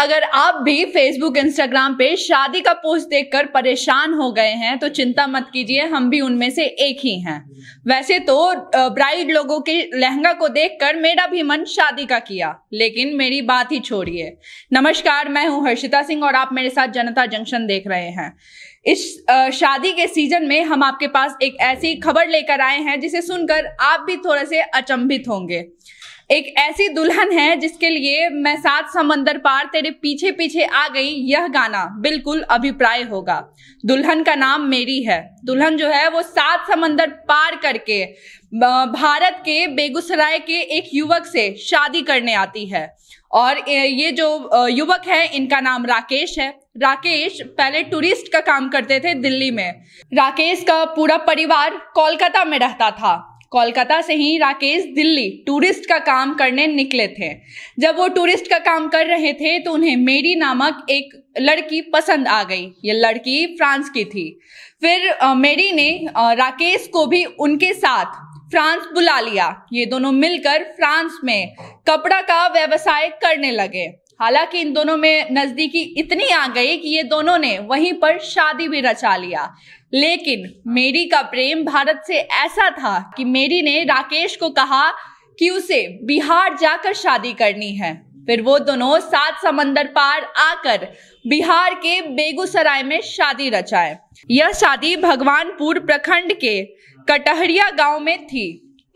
अगर आप भी फेसबुक इंस्टाग्राम पे शादी का पोस्ट देखकर परेशान हो गए हैं तो चिंता मत कीजिए हम भी उनमें से एक ही हैं वैसे तो ब्राइड लोगों के लहंगा को देखकर मेरा भी मन शादी का किया लेकिन मेरी बात ही छोड़िए नमस्कार मैं हूं हर्षिता सिंह और आप मेरे साथ जनता जंक्शन देख रहे हैं इस शादी के सीजन में हम आपके पास एक ऐसी खबर लेकर आए हैं जिसे सुनकर आप भी थोड़े से अचंभित होंगे एक ऐसी दुल्हन है जिसके लिए मैं सात समंदर पार तेरे पीछे पीछे आ गई यह गाना बिल्कुल अभिप्राय होगा दुल्हन का नाम मेरी है दुल्हन जो है वो सात समंदर पार करके भारत के बेगूसराय के एक युवक से शादी करने आती है और ये जो युवक है इनका नाम राकेश है राकेश पहले टूरिस्ट का काम करते थे दिल्ली में राकेश का पूरा परिवार कोलकाता में रहता था कोलकाता से ही राकेश दिल्ली टूरिस्ट का काम करने निकले थे जब वो टूरिस्ट का काम कर रहे थे तो उन्हें मेरी नामक एक लड़की पसंद आ गई ये लड़की फ्रांस की थी फिर मेरी ने राकेश को भी उनके साथ फ्रांस बुला लिया ये दोनों मिलकर फ्रांस में कपड़ा का व्यवसाय करने लगे हालांकि इन दोनों में नजदीकी इतनी आ गई कि ये दोनों ने वहीं पर शादी भी रचा लिया लेकिन मेरी का प्रेम भारत से ऐसा था कि मेरी ने राकेश को कहा कि उसे बिहार जाकर शादी करनी है फिर वो दोनों सात समंदर पार आकर बिहार के बेगूसराय में शादी रचाए यह शादी भगवानपुर प्रखंड के कटहरिया गांव में थी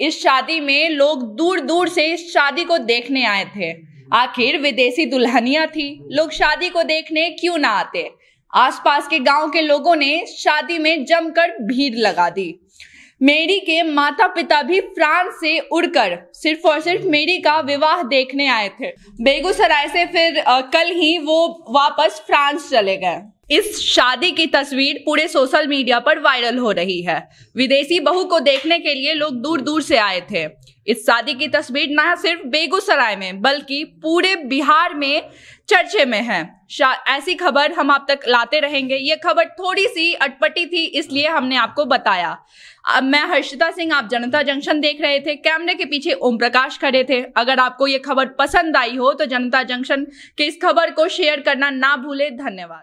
इस शादी में लोग दूर दूर से इस शादी को देखने आए थे आखिर विदेशी दुल्हनिया थी लोग शादी को देखने क्यों ना आते आसपास के गांव के लोगों ने शादी में जमकर भीड़ लगा दी मेरी के माता पिता भी फ्रांस से उड़कर सिर्फ और सिर्फ मेरी का विवाह देखने आए थे बेगूसराय से फिर कल ही वो वापस फ्रांस चले गए इस शादी की तस्वीर पूरे सोशल मीडिया पर वायरल हो रही है विदेशी बहू को देखने के लिए लोग दूर दूर से आए थे इस शादी की तस्वीर न सिर्फ बेगूसराय में बल्कि पूरे बिहार में चर्चे में है ऐसी खबर हम आप तक लाते रहेंगे ये खबर थोड़ी सी अटपटी थी इसलिए हमने आपको बताया अब मैं हर्षिता सिंह आप जनता जंक्शन देख रहे थे कैमरे के पीछे ओम प्रकाश खड़े थे अगर आपको ये खबर पसंद आई हो तो जनता जंक्शन के इस खबर को शेयर करना ना भूले धन्यवाद